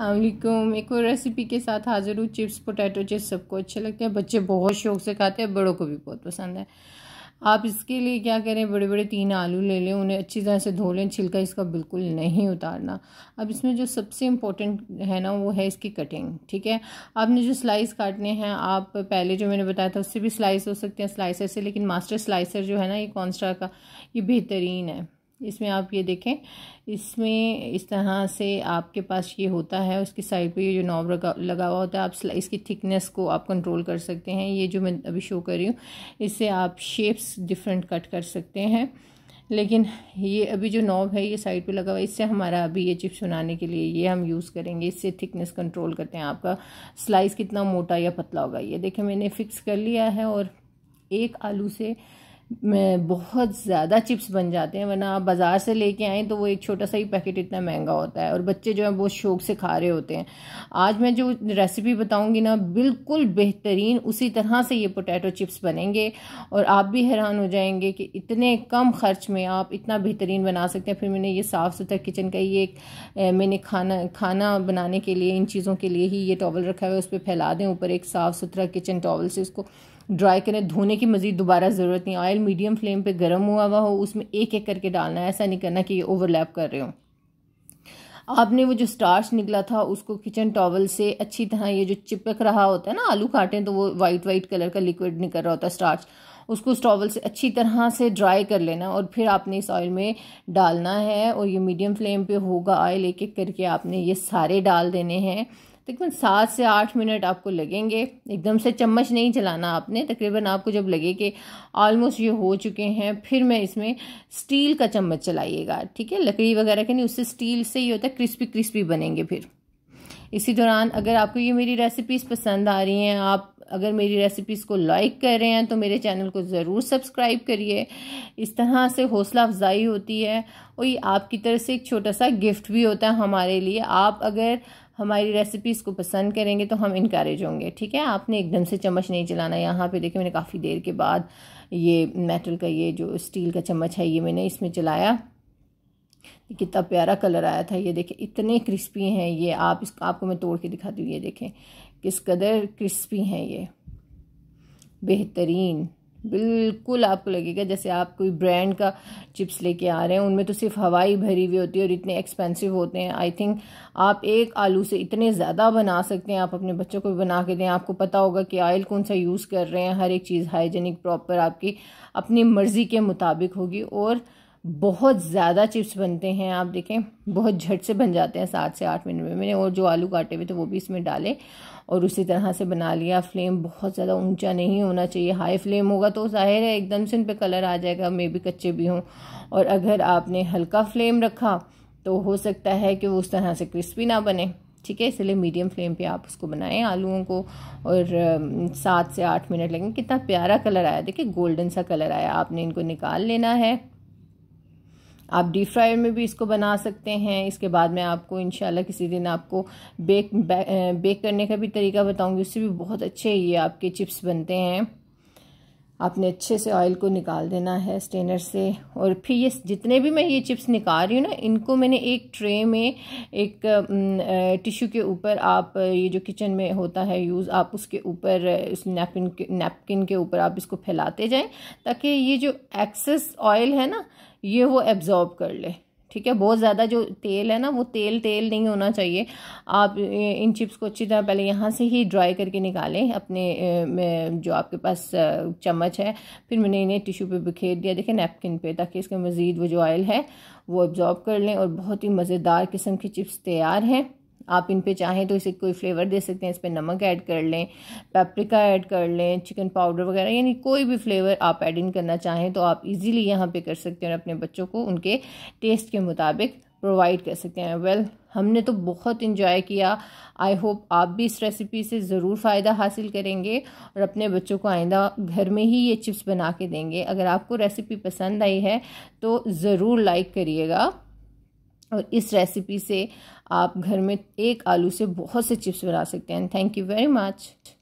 अलकुम एक और रेसिपी के साथ हाजिर हूँ चिप्स पोटैटो चिप्स सबको अच्छे लगते हैं बच्चे बहुत शौक से खाते हैं बड़ों को भी बहुत पसंद है आप इसके लिए क्या करें बड़े बड़े तीन आलू ले लें उन्हें अच्छी तरह से धो लें छिलका इसका बिल्कुल नहीं उतारना अब इसमें जो सबसे इम्पोर्टेंट है ना वो है इसकी कटिंग ठीक है आपने जो स्लाइस काटने हैं आप पहले जो मैंने बताया था उससे भी स्लाइस हो सकते हैं स्लाइसर से लेकिन मास्टर स्लाइसर जो है ना ये कॉन्स्ट्रा का ये बेहतरीन है इसमें आप ये देखें इसमें इस तरह से आपके पास ये होता है उसकी साइड पे ये जो नॉब लगा हुआ होता है आप इसकी थिकनेस को आप कंट्रोल कर सकते हैं ये जो मैं अभी शो कर रही हूँ इससे आप शेप्स डिफरेंट कट कर सकते हैं लेकिन ये अभी जो नॉब है ये साइड पे लगा हुआ है इससे हमारा अभी ये चिप्स बनाने के लिए ये हम यूज़ करेंगे इससे थिकनेस कंट्रोल करते हैं आपका स्लाइस कितना मोटा या पतला होगा ये देखें मैंने फिक्स कर लिया है और एक आलू से में बहुत ज़्यादा चिप्स बन जाते हैं वरना आप बाज़ार से लेके आएँ तो वो एक छोटा सा ही पैकेट इतना महंगा होता है और बच्चे जो हैं बहुत शौक से खा रहे होते हैं आज मैं जो रेसिपी बताऊँगी ना बिल्कुल बेहतरीन उसी तरह से ये पोटैटो चिप्स बनेंगे और आप भी हैरान हो जाएंगे कि इतने कम खर्च में आप इतना बेहतरीन बना सकते हैं फिर मैंने ये साफ़ सुथरा किचन का ये एक मैंने खाना खाना बनाने के लिए इन चीज़ों के लिए ही ये टॉवल रखा हुआ है उस पर फैला दें ऊपर एक साफ़ सुथरा किचन टॉवल से उसको ड्राई करें धोने की मज़ीद दोबारा ज़रूरत नहीं ऑयल मीडियम फ्लेम पे गर्म हुआ हुआ हो उसमें एक एक करके डालना है ऐसा नहीं करना कि ये ओवरलैप कर रहे हो आपने वो जो स्टार्च निकला था उसको किचन टॉवल से अच्छी तरह ये जो चिपक रहा होता है ना आलू काटें तो वो वाइट वाइट कलर का लिक्विड निकल रहा होता है स्टार्च उसको उस टॉवल से अच्छी तरह से ड्राई कर लेना और फिर आपने इस ऑयल में डालना है और ये मीडियम फ्लेम पे होगा ऑयल एक एक करके आपने ये सारे डाल देने हैं तकरीबन सात से आठ मिनट आपको लगेंगे एकदम से चम्मच नहीं चलाना आपने तकरीबन आपको जब लगे कि ऑलमोस्ट ये हो चुके हैं फिर मैं इसमें स्टील का चम्मच चलाइएगा ठीक है लकड़ी वगैरह के नहीं उससे स्टील से ही होता है क्रिस्पी क्रिस्पी बनेंगे फिर इसी दौरान अगर आपको ये मेरी रेसिपीज़ पसंद आ रही हैं आप अगर मेरी रेसिपीज़ को लाइक कर रहे हैं तो मेरे चैनल को ज़रूर सब्सक्राइब करिए इस तरह से हौसला अफजाई होती है और ये आपकी तरफ से एक छोटा सा गिफ्ट भी होता है हमारे लिए आप अगर हमारी रेसिपीज़ को पसंद करेंगे तो हम इनक्रेज होंगे ठीक है आपने एकदम से चम्मच नहीं चलाना यहाँ पे देखिए मैंने काफ़ी देर के बाद ये मेटल का ये जो स्टील का चम्मच है ये मैंने इसमें चलाया कितना प्यारा कलर आया था ये देखें इतने क्रिस्पी हैं ये आप इस आपको मैं तोड़ के दिखाती हूँ ये देखें किस कदर क्रिस्पी हैं ये बेहतरीन बिल्कुल आपको लगेगा जैसे आप कोई ब्रांड का चिप्स लेके आ रहे हैं उनमें तो सिर्फ हवाई भरी हुई होती है और इतने एक्सपेंसिव होते हैं आई थिंक आप एक आलू से इतने ज़्यादा बना सकते हैं आप अपने बच्चों को भी बना के दें आपको पता होगा कि ऑयल कौन सा यूज़ कर रहे हैं हर एक चीज़ हाइजेनिक प्रॉपर आपकी अपनी मर्ज़ी के मुताबिक होगी और बहुत ज़्यादा चिप्स बनते हैं आप देखें बहुत झट से बन जाते हैं सात से आठ मिनट में मैंने और जो आलू काटे हुए थे वो भी इसमें डाले और उसी तरह से बना लिया फ्लेम बहुत ज़्यादा ऊंचा नहीं होना चाहिए हाई फ्लेम होगा तो जाहिर है एकदम से उन पर कलर आ जाएगा मे भी कच्चे भी हों और अगर आपने हल्का फ्लेम रखा तो हो सकता है कि वो उस तरह से क्रिस्पी ना बने ठीक है इसलिए मीडियम फ्लेम पे आप उसको बनाएं आलूओं को और सात से आठ मिनट लगेंगे कितना प्यारा कलर आया देखिए गोल्डन सा कलर आया आपने इनको निकाल लेना है आप डीप फ्रायर में भी इसको बना सकते हैं इसके बाद मैं आपको इन किसी दिन आपको बेक बेक करने का भी तरीका बताऊँगी उससे भी बहुत अच्छे ये आपके चिप्स बनते हैं आपने अच्छे से ऑयल को निकाल देना है स्टेनर से और फिर ये जितने भी मैं ये चिप्स निकाल रही हूँ ना इनको मैंने एक ट्रे में एक टिश्यू के ऊपर आप ये जो किचन में होता है यूज़ आप उसके ऊपर उस नैपकिन नैपकिन के ऊपर आप इसको फैलाते जाएं ताकि ये जो एक्सेस ऑयल है ना ये वो एब्ज़ॉर्ब कर ले ठीक है बहुत ज़्यादा जो तेल है ना वो तेल तेल नहीं होना चाहिए आप इन चिप्स को अच्छी तरह पहले यहाँ से ही ड्राई करके निकालें अपने जो आपके पास चम्मच है फिर मैंने इन्हें टिश्यू पे बिखेर दिया देखें नैपकिन पे ताकि इसके मज़ीद वो जो ऑयल है वो एब्ज़ॉर्ब कर लें और बहुत ही मज़ेदार किस्म की चिप्स तैयार हैं आप इन पे चाहें तो इसे कोई फ्लेवर दे सकते हैं इस पर नमक ऐड कर लें पेपरिका ऐड कर लें चिकन पाउडर वगैरह यानी कोई भी फ्लेवर आप ऐड इन करना चाहें तो आप इजीली यहाँ पे कर सकते हैं और अपने बच्चों को उनके टेस्ट के मुताबिक प्रोवाइड कर सकते हैं वेल well, हमने तो बहुत इन्जॉय किया आई होप आप भी इस रेसिपी से ज़रूर फ़ायदा हासिल करेंगे और अपने बच्चों को आइंदा घर में ही ये चिप्स बना के देंगे अगर आपको रेसिपी पसंद आई है तो ज़रूर लाइक करिएगा और इस रेसिपी से आप घर में एक आलू से बहुत से चिप्स बना सकते हैं थैंक यू वेरी मच